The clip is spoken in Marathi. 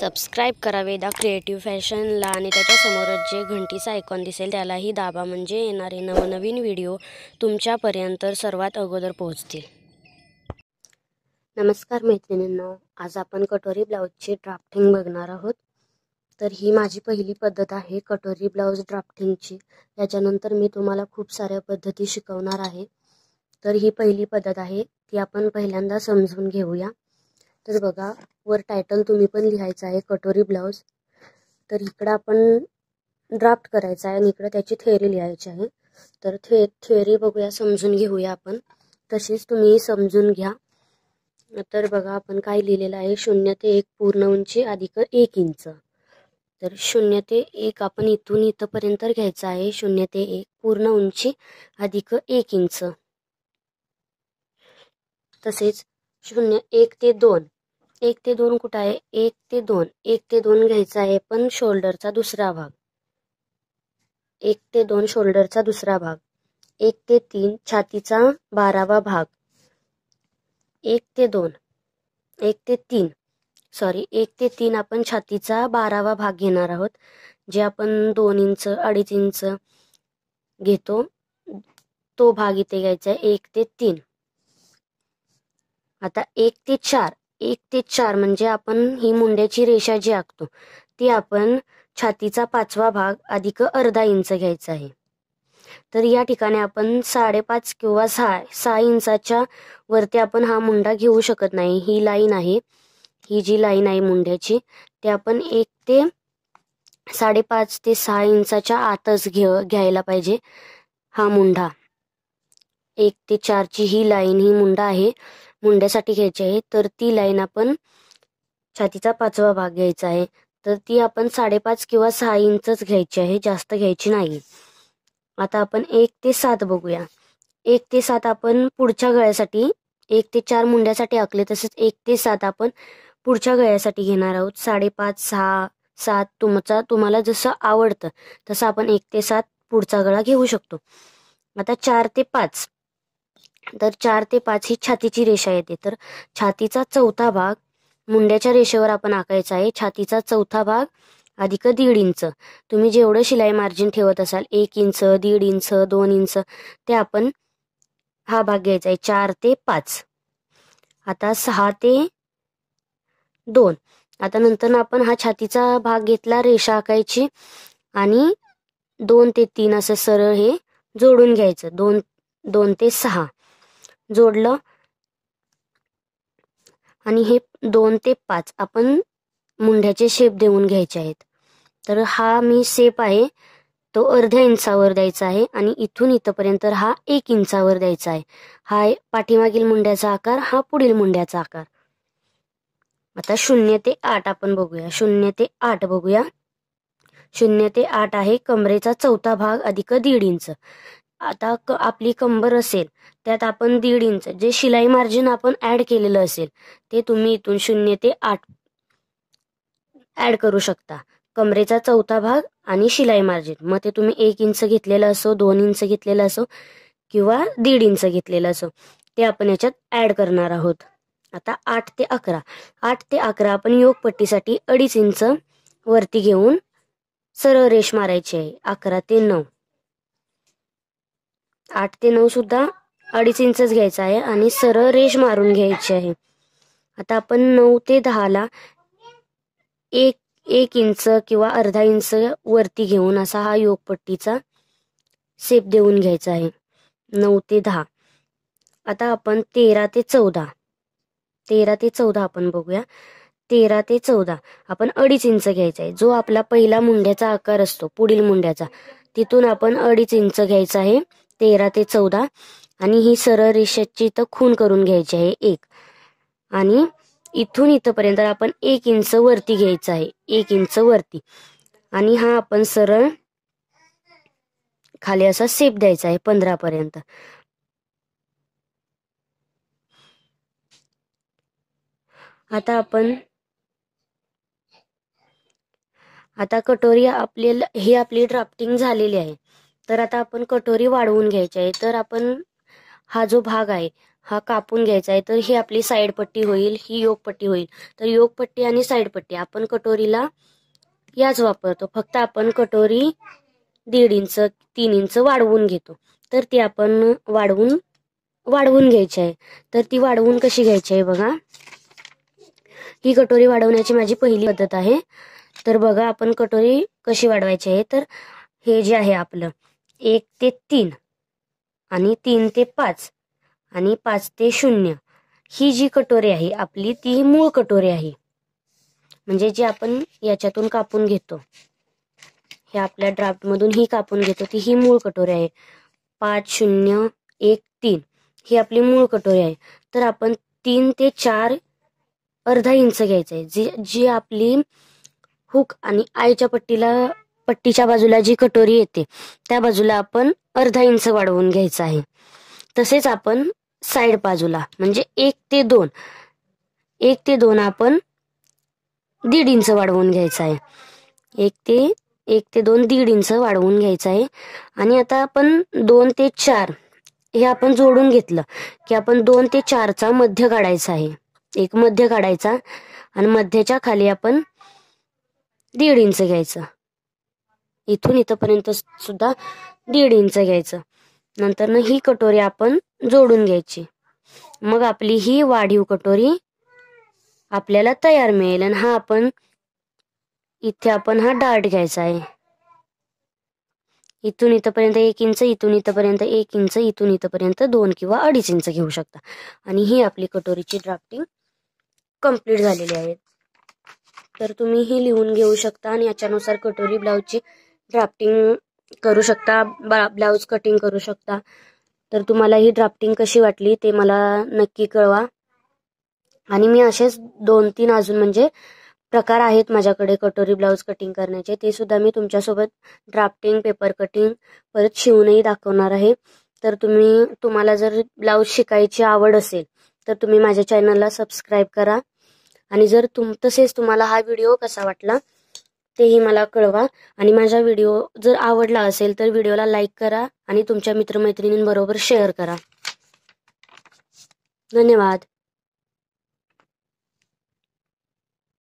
सबस्क्राईब करावे दा क्रिएटिव्ह फॅशनला आणि त्याच्यासमोरच जे घंटीचं आयकॉन दिसेल त्यालाही दाबा म्हणजे येणारे नवनवीन व्हिडिओ तुमच्यापर्यंत सर्वात अगोदर पोहोचतील नमस्कार मैत्रिणींनो आज आपण कटोरी ब्लाऊजची ड्राफ्टिंग बघणार आहोत तर ही माझी पहिली पद्धत आहे कटोरी ब्लाऊज ड्राफ्टिंगची याच्यानंतर मी तुम्हाला खूप साऱ्या पद्धती शिकवणार आहे तर ही पहिली पद्धत आहे ती आपण पहिल्यांदा समजून घेऊया तर बघा वर टायटल तुम्ही पण लिहायचं आहे कटोरी ब्लाउज तर इकडं आपण ड्राफ्ट करायचं आहे आणि इकडं त्याची थेअरी लिहायची आहे तर थे थेअरी बघूया समजून घेऊया आपण तशीच तुम्ही समजून घ्या तर बघा आपण काय लिहिलेलं आहे शून्य ते एक पूर्ण उंची अधिक एक इंच तर शून्य ते एक आपण इथून इथंपर्यंत घ्यायचं आहे शून्य ते एक पूर्ण उंची अधिक एक इंच तसेच शून्य एक ते दोन एक ते दोन कुठं आहे एक ते दोन एक ते दोन घ्यायचा आहे पण शोल्डरचा दुसरा भाग एक ते दोन शोल्डरचा दुसरा भाग एक ते तीन छातीचा बारावा भाग एक ते दोन एक ते तीन सॉरी एक ते तीन आपण छातीचा बारावा भाग घेणार आहोत जे आपण दोन इंच अडीच इंच घेतो तो भाग इथे घ्यायचा आहे एक ते तीन आता एक ते चार एक ते चार म्हणजे आपण ही मुंड्याची रेषा जी आखतो ती आपण छातीचा पाचवा भाग अधिक अर्धा इंच घ्यायचा आहे तर या ठिकाणी आपण साडेपाच किंवा सहा सहा इंचाच्या वरती आपण हा मुंडा घेऊ शकत नाही ही लाईन आहे ही जी लाईन आहे मुंड्याची ते आपण एक ते साडेपाच ते सहा इंचाच्या आतच घे घ्यायला पाहिजे हा मुंडा एक ते चारची ही लाईन ही मुंडा आहे मुंड्यासाठी घ्यायची आहे तर ती लाईन आपण छातीचा पाचवा भाग घ्यायचा आहे तर ती आपण साडेपाच किंवा सहा इंचच घ्यायची आहे जास्त घ्यायची नाही आता आपण एक ते सात बघूया एक ते सात आपण पुढच्या गळ्यासाठी एक ते चार मुंड्यासाठी आखले तसेच एक ते सात आपण पुढच्या गळ्यासाठी घेणार आहोत साडेपाच सहा सात तुमचा तुम्हाला जसं आवडतं तसं आपण एक ते सात पुढचा गळा घेऊ शकतो आता चार ते पाच तर चार ते पाच ही छातीची रेषा येते तर छातीचा चौथा भाग मुंड्याच्या रेषेवर आपण आखायचा आहे छातीचा चौथा भाग अधिक दीड इंच तुम्ही जेवढं शिलाई मार्जिन ठेवत असाल एक इंच दीड इंच दोन इंच ते आपण हा भाग घ्यायचा आहे चार ते पाच आता सहा ते दोन आता नंतर आपण हा छातीचा भाग घेतला रेषा आखायची आणि दोन ते तीन असं सरळ हे जोडून घ्यायचं दोन दोन ते सहा जोडलं आणि हे दोन ते पाच आपण मुंढ्याचे शेप देऊन घ्यायचे आहेत तर हा मी शेप आहे तो अर्ध्या इंचावर द्यायचा आहे आणि इथून इथंपर्यंत हा एक इंचावर द्यायचा आहे हा पाठीमागील मुंड्याचा आकार हा पुढील मुंड्याचा आकार आता शून्य ते आठ आपण बघूया शून्य ते आठ बघूया शून्य ते आठ आहे कमरेचा चौथा भाग अधिक दीड इंच आता क आपली कंबर असेल त्यात आपण दीड इंच जे शिलाई मार्जिन आपण ऍड केलेलं असेल ते तुम्ही इथून शून्य ते आठ ॲड करू शकता कमरेचा चौथा भाग आणि शिलाई मार्जिन मग ते तुम्ही एक इंच घेतलेलं असो दोन इंच घेतलेलं असो किंवा दीड इंच घेतलेलं असो ते आपण याच्यात ॲड करणार आहोत आता आठ ते अकरा आठ ते अकरा आपण योगपट्टीसाठी अडीच इंच वरती घेऊन सरळ रेष मारायची आहे अकरा ते नऊ आठ ते नऊ सुद्धा अडीच इंचच घ्यायचा आहे आणि सरळ रेष मारून घ्यायची आहे आता आपण नऊ ते दहाला एक एक इंच किंवा अर्धा इंच वरती घेऊन असा हा योगपट्टीचा सेप देऊन घ्यायचा आहे नऊ ते दहा आता आपण तेरा ते चौदा तेरा ते चौदा आपण बघूया तेरा ते चौदा आपण अडीच इंच घ्यायचा आहे जो आपला पहिला मुंड्याचा आकार असतो पुढील मुंड्याचा तिथून आपण अडीच इंच घ्यायचा आहे तेरा ते चौदा आणि ही सरळ रेषेची इथं खून करून घ्यायची आहे एक आणि इथून इथंपर्यंत आपण एक इंच वरती घ्यायचं आहे एक इंच वरती आणि हा आपण सरळ खाली असा सेप द्यायचा आहे पंधरा पर्यंत आता आपण आता कटोरी आपल्याला ही आपली ड्राफ्टिंग झालेली आहे तर आता आपण कटोरी वाढवून घ्यायची आहे तर आपण हा जो भाग आहे हा कापून घ्यायचा आहे तर ही आपली साईड पट्टी होईल ही योगपट्टी होईल तर योगपट्टी आणि साईड पट्टी आपण कटोरीला याच वापरतो फक्त आपण कटोरी दीड इंच तीन इंच वाढवून घेतो तर ती आपण वाढवून वाढवून घ्यायची आहे तर ती वाढवून कशी घ्यायची आहे बघा ही कटोरी वाढवण्याची माझी पहिली पद्धत आहे तर बघा आपण कटोरी कशी वाढवायची आहे तर हे जे आहे आपलं एक ते तीन आणि तीन ते पाच आणि पाच ते शून्य ही जी कटोरी आहे आपली ती ही मूळ कटोरी आहे म्हणजे जी आपण याच्यातून कापून घेतो हे आपल्या ड्राफ्टमधून ही कापून घेतो ती ही मूळ कटोरी आहे पाच शून्य एक तीन ही आपली मूळ कटोरी आहे तर आपण तीन ते चार अर्धा इंच घ्यायचं आहे जी जी आपली हुक आणि आईच्या पट्टीला पट्टीच्या बाजूला जी कटोरी येते त्या बाजूला आपण अर्धा इंच वाढवून घ्यायचं आहे तसेच आपण साइड बाजूला म्हणजे एक ते दोन एक ते दोन आपण दीड इंच वाढवून घ्यायचं आहे एक ते एक ते दोन दीड इंच वाढवून घ्यायचं आहे आणि आता आपण दोन ते चार हे आपण जोडून घेतलं की आपण दोन ते चारचा मध्य काढायचा आहे एक मध्य काढायचा आणि मध्याच्या खाली आपण दीड इंच घ्यायचं इथून इथपर्यंत सुद्धा दीड इंच घ्यायचं नंतर ना ही कटोरी आपण जोडून घ्यायची मग आपली ही वाढीव कटोरी आपल्याला तयार मिळेल आणि हा आपण इथे आपण हा डार्ट घ्यायचा आहे इथून इथपर्यंत एक इंच इथून इथपर्यंत एक इंच इथून इथपर्यंत दोन किंवा अडीच इंच घेऊ शकता आणि ही आपली कटोरीची ड्राफ्टिंग कंप्लीट झालेली आहे तर तुम्ही ही लिहून घेऊ शकता आणि याच्यानुसार कटोरी ब्लाउजची ड्राफ्टिंग करू शकता बा ब्लाऊज कटिंग करू शकता तर तुम्हाला ही ड्राफ्टिंग कशी वाटली ते मला नक्की कळवा आणि मी असेच दोन तीन अजून म्हणजे प्रकार आहेत माझ्याकडे कटोरी ब्लाऊज कटिंग करण्याचे ते सुद्धा मी तुमच्यासोबत ड्राफ्टिंग पेपर कटिंग परत शिवूनही दाखवणार आहे तर तुम्ही तुम्हाला जर ब्लाऊज शिकायची आवड असेल तर तुम्ही माझ्या चॅनलला सबस्क्राईब करा आणि जर तुम तसेच तुम्हाला हा व्हिडिओ कसा वाटला तेही मला कळवा आणि माझा व्हिडिओ जर आवडला असेल तर व्हिडिओला लाईक करा आणि तुमच्या मित्रमैत्रिणींबरोबर शेअर करा धन्यवाद